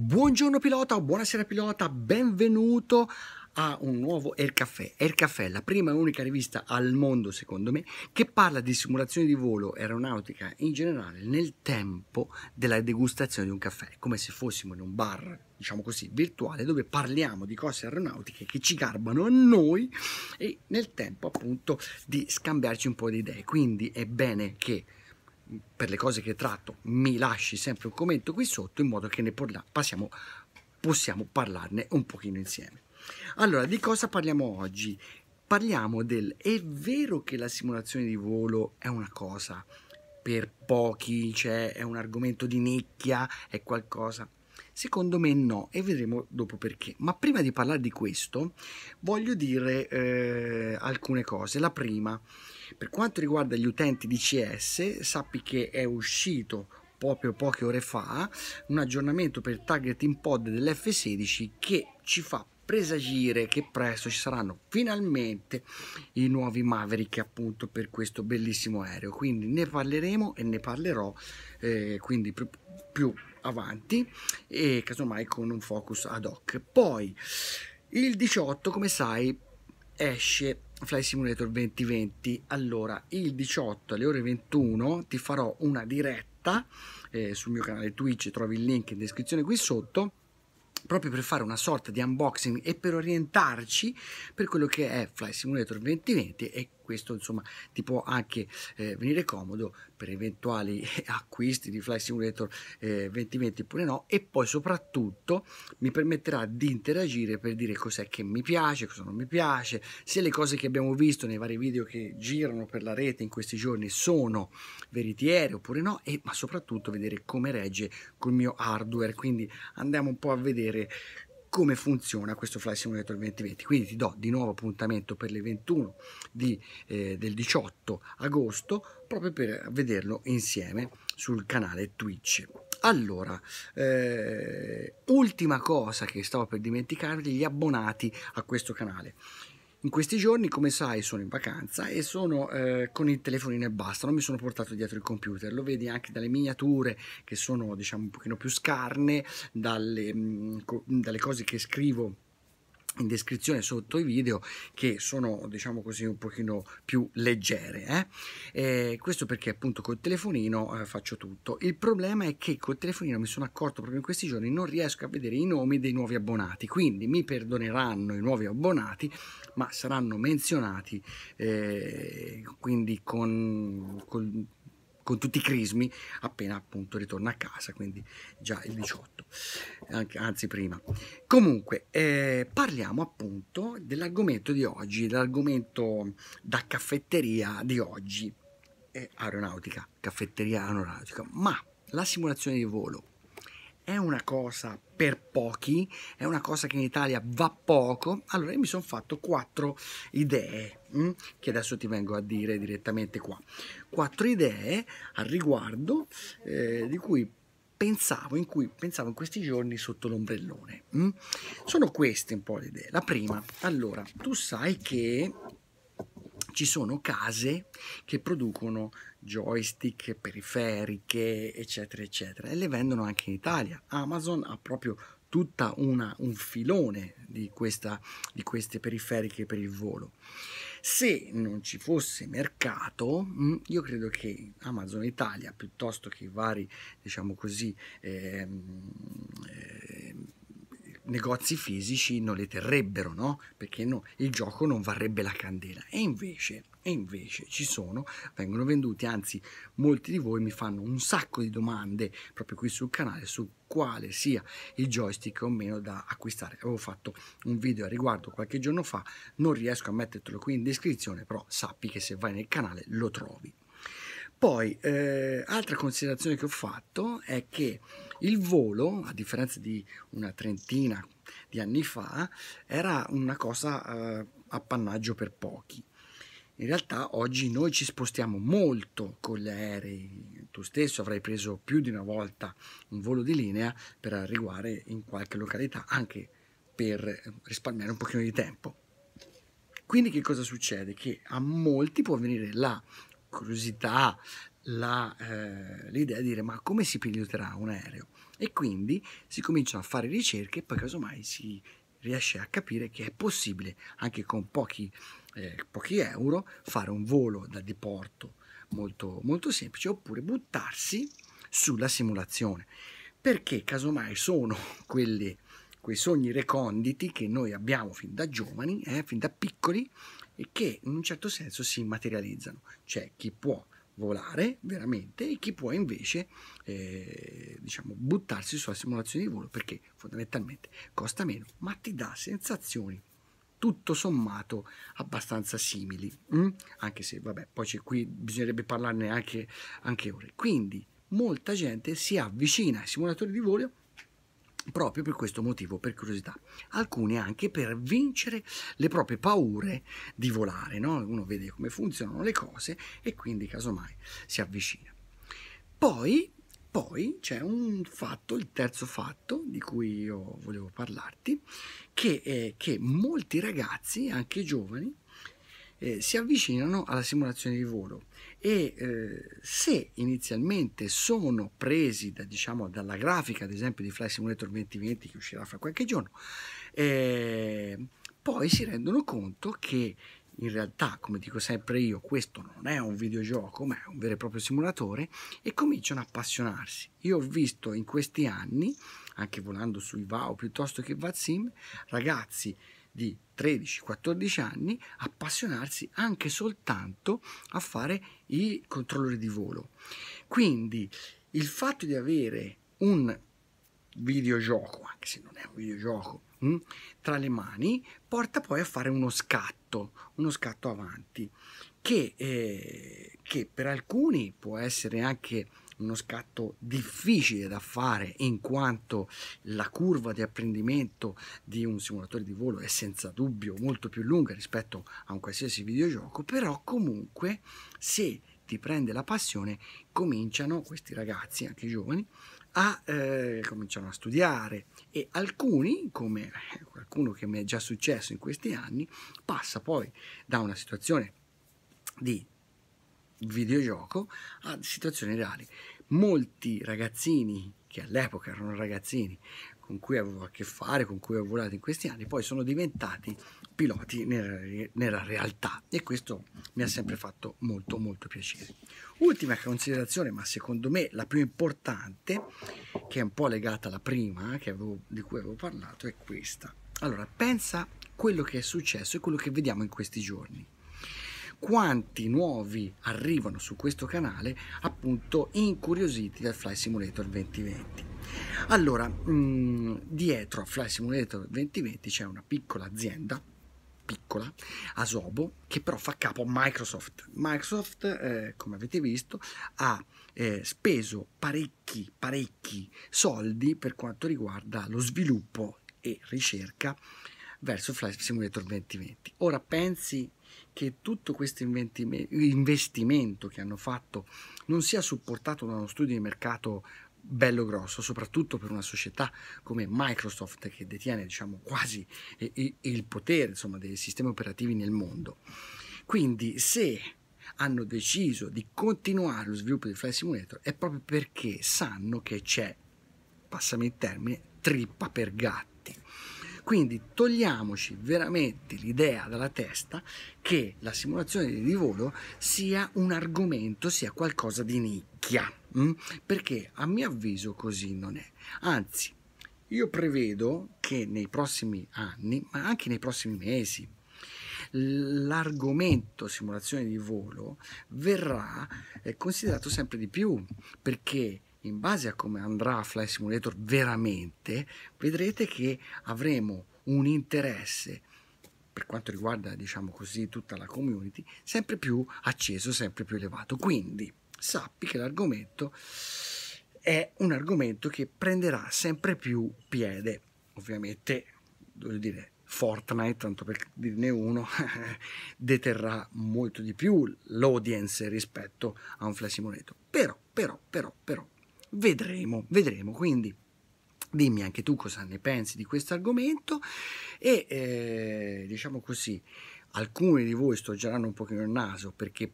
Buongiorno pilota, buonasera pilota, benvenuto a un nuovo Air er Café. Air er Café, la prima e unica rivista al mondo, secondo me, che parla di simulazioni di volo aeronautica in generale nel tempo della degustazione di un caffè, come se fossimo in un bar, diciamo così, virtuale, dove parliamo di cose aeronautiche che ci garbano a noi e nel tempo appunto di scambiarci un po' di idee. Quindi è bene che per le cose che tratto mi lasci sempre un commento qui sotto in modo che ne passiamo, possiamo parlarne un pochino insieme. Allora, di cosa parliamo oggi? Parliamo del è vero che la simulazione di volo è una cosa per pochi, cioè è un argomento di nicchia, è qualcosa Secondo me no e vedremo dopo perché. Ma prima di parlare di questo voglio dire eh, alcune cose. La prima, per quanto riguarda gli utenti di CS, sappi che è uscito proprio poche ore fa un aggiornamento per targeting pod dell'F16 che ci fa presagire che presto ci saranno finalmente i nuovi Maverick appunto per questo bellissimo aereo quindi ne parleremo e ne parlerò eh, quindi più, più avanti e casomai con un focus ad hoc poi il 18 come sai esce Fly Simulator 2020. Allora, il 18 alle ore 21 ti farò una diretta eh, sul mio canale Twitch, trovi il link in descrizione qui sotto proprio per fare una sorta di unboxing e per orientarci per quello che è Fly Simulator 2020 e questo insomma ti può anche eh, venire comodo per eventuali acquisti di Fly Simulator eh, 2020 oppure no e poi soprattutto mi permetterà di interagire per dire cos'è che mi piace, cosa non mi piace, se le cose che abbiamo visto nei vari video che girano per la rete in questi giorni sono veritiere oppure no e ma soprattutto vedere come regge col mio hardware quindi andiamo un po' a vedere come funziona questo Fly Simulator 2020. Quindi ti do di nuovo appuntamento per le 21 di, eh, del 18 agosto proprio per vederlo insieme sul canale Twitch. Allora, eh, ultima cosa che stavo per dimenticarvi, gli abbonati a questo canale. In questi giorni, come sai, sono in vacanza e sono eh, con il telefonino e basta, non mi sono portato dietro il computer, lo vedi anche dalle miniature che sono diciamo un pochino più scarne, dalle, mh, mm, dalle cose che scrivo in descrizione sotto i video che sono diciamo così un pochino più leggere eh? questo perché appunto col telefonino eh, faccio tutto il problema è che col telefonino mi sono accorto proprio in questi giorni non riesco a vedere i nomi dei nuovi abbonati quindi mi perdoneranno i nuovi abbonati ma saranno menzionati eh, quindi con, con con tutti i crismi appena appunto ritorna a casa, quindi già il 18, anzi prima. Comunque, eh, parliamo appunto dell'argomento di oggi, l'argomento da caffetteria di oggi, eh, aeronautica, caffetteria aeronautica, ma la simulazione di volo è una cosa per pochi, è una cosa che in Italia va poco, allora io mi sono fatto quattro idee, mh? Mm, che adesso ti vengo a dire direttamente qua. Quattro idee al riguardo eh, di cui pensavo in, cui, pensavo in questi giorni sotto l'ombrellone. Mh? Mm. Sono queste un po' le idee. La prima, allora, tu sai che ci sono case che producono joystick, periferiche, eccetera, eccetera, e le vendono anche in Italia. Amazon ha proprio tutta una, un filone di, questa, di queste periferiche per il volo. Se non ci fosse mercato, mm, io credo che Amazon Italia, piuttosto che i vari, diciamo così, eh, negozi fisici non le terrebbero, no? Perché no, il gioco non varrebbe la candela. E invece, e invece ci sono, vengono venduti, anzi molti di voi mi fanno un sacco di domande proprio qui sul canale su quale sia il joystick o meno da acquistare. Avevo fatto un video a riguardo qualche giorno fa, non riesco a mettertelo qui in descrizione, però sappi che se vai nel canale lo trovi. Poi, eh, altra considerazione che ho fatto è che il volo, a differenza di una trentina di anni fa, era una cosa eh, appannaggio per pochi. In realtà oggi noi ci spostiamo molto con gli aerei. Tu stesso avrai preso più di una volta un volo di linea per arrivare in qualche località, anche per risparmiare un pochino di tempo. Quindi che cosa succede? Che a molti può venire la curiosità, la, eh, l'idea di dire ma come si piloterà un aereo? E quindi si cominciano a fare ricerche e poi casomai si riesce a capire che è possibile anche con pochi, eh, pochi euro fare un volo da diporto molto, molto semplice oppure buttarsi sulla simulazione perché casomai sono quelli, quei sogni reconditi che noi abbiamo fin da giovani, eh, fin da piccoli e che in un certo senso si materializzano. C'è chi può volare veramente e chi può invece eh, diciamo, buttarsi sulla simulazione di volo perché fondamentalmente costa meno ma ti dà sensazioni tutto sommato abbastanza simili mm? anche se vabbè poi c'è qui bisognerebbe parlarne anche, anche ore quindi molta gente si avvicina ai simulatori di volo proprio per questo motivo, per curiosità, alcune anche per vincere le proprie paure di volare, no? uno vede come funzionano le cose e quindi casomai si avvicina. Poi, poi c'è un fatto, il terzo fatto di cui io volevo parlarti, che è che molti ragazzi, anche giovani, eh, si avvicinano alla simulazione di volo e eh, se inizialmente sono presi da, diciamo, dalla grafica, ad esempio di Fly Simulator 2020 che uscirà fra qualche giorno, eh, poi si rendono conto che in realtà, come dico sempre io, questo non è un videogioco, ma è un vero e proprio simulatore e cominciano a appassionarsi. Io ho visto in questi anni, anche volando sui VAO piuttosto che VATSIM, ragazzi di 13-14 anni appassionarsi anche soltanto a fare i controllori di volo. Quindi il fatto di avere un videogioco, anche se non è un videogioco, hm, tra le mani porta poi a fare uno scatto, uno scatto avanti, che, eh, che per alcuni può essere anche uno scatto difficile da fare in quanto la curva di apprendimento di un simulatore di volo è senza dubbio molto più lunga rispetto a un qualsiasi videogioco, però comunque se ti prende la passione cominciano questi ragazzi, anche i giovani, a, eh, cominciano a studiare e alcuni, come eh, qualcuno che mi è già successo in questi anni, passa poi da una situazione di videogioco a situazioni reali. Molti ragazzini che all'epoca erano ragazzini con cui avevo a che fare, con cui ho volato in questi anni, poi sono diventati piloti nella, nella realtà e questo mi ha sempre fatto molto molto piacere. Ultima considerazione, ma secondo me la più importante, che è un po' legata alla prima eh, avevo, di cui avevo parlato, è questa. Allora, pensa quello che è successo e quello che vediamo in questi giorni quanti nuovi arrivano su questo canale appunto incuriositi dal Fly Simulator 2020. Allora, mh, mm, dietro a Fly Simulator 2020 c'è una piccola azienda piccola, Asobo, che però fa capo a Microsoft. Microsoft, eh, come avete visto, ha eh, speso parecchi, parecchi soldi per quanto riguarda lo sviluppo e ricerca verso Flight Simulator 2020. Ora pensi che tutto questo investimento che hanno fatto non sia supportato da uno studio di mercato bello grosso, soprattutto per una società come Microsoft che detiene diciamo, quasi il potere insomma, dei sistemi operativi nel mondo. Quindi se hanno deciso di continuare lo sviluppo di Flight Simulator è proprio perché sanno che c'è, passami il termine, trippa per gatto quindi togliamoci veramente l'idea dalla testa che la simulazione di volo sia un argomento, sia qualcosa di nicchia, mh? Mm? perché a mio avviso così non è. Anzi, io prevedo che nei prossimi anni, ma anche nei prossimi mesi, l'argomento simulazione di volo verrà eh, considerato sempre di più perché in base a come andrà Flight Simulator veramente, vedrete che avremo un interesse per quanto riguarda, diciamo così, tutta la community, sempre più acceso, sempre più elevato. Quindi sappi che l'argomento è un argomento che prenderà sempre più piede. Ovviamente, voglio dire, Fortnite, tanto per dirne uno, deterrà molto di più l'audience rispetto a un Flash Simulator. Però, però, però, però, Vedremo, vedremo. Quindi dimmi anche tu cosa ne pensi di questo argomento e eh, diciamo così, alcuni di voi sto un pochino il naso perché,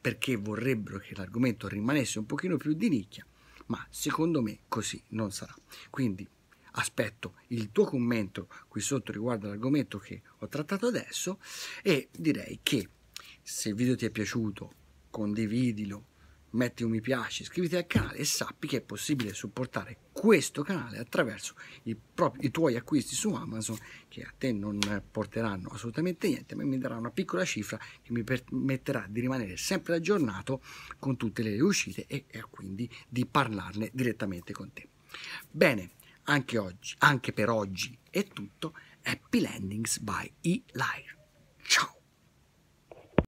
perché vorrebbero che l'argomento rimanesse un pochino più di nicchia, ma secondo me così non sarà. Quindi aspetto il tuo commento qui sotto riguardo all'argomento che ho trattato adesso e direi che se il video ti è piaciuto condividilo metti un mi piace, iscriviti al canale e sappi che è possibile supportare questo canale attraverso i, propri, i tuoi acquisti su Amazon che a te non porteranno assolutamente niente ma mi darà una piccola cifra che mi permetterà di rimanere sempre aggiornato con tutte le uscite e, e quindi di parlarne direttamente con te. Bene, anche oggi, anche per oggi è tutto. Happy Landings by e Ciao!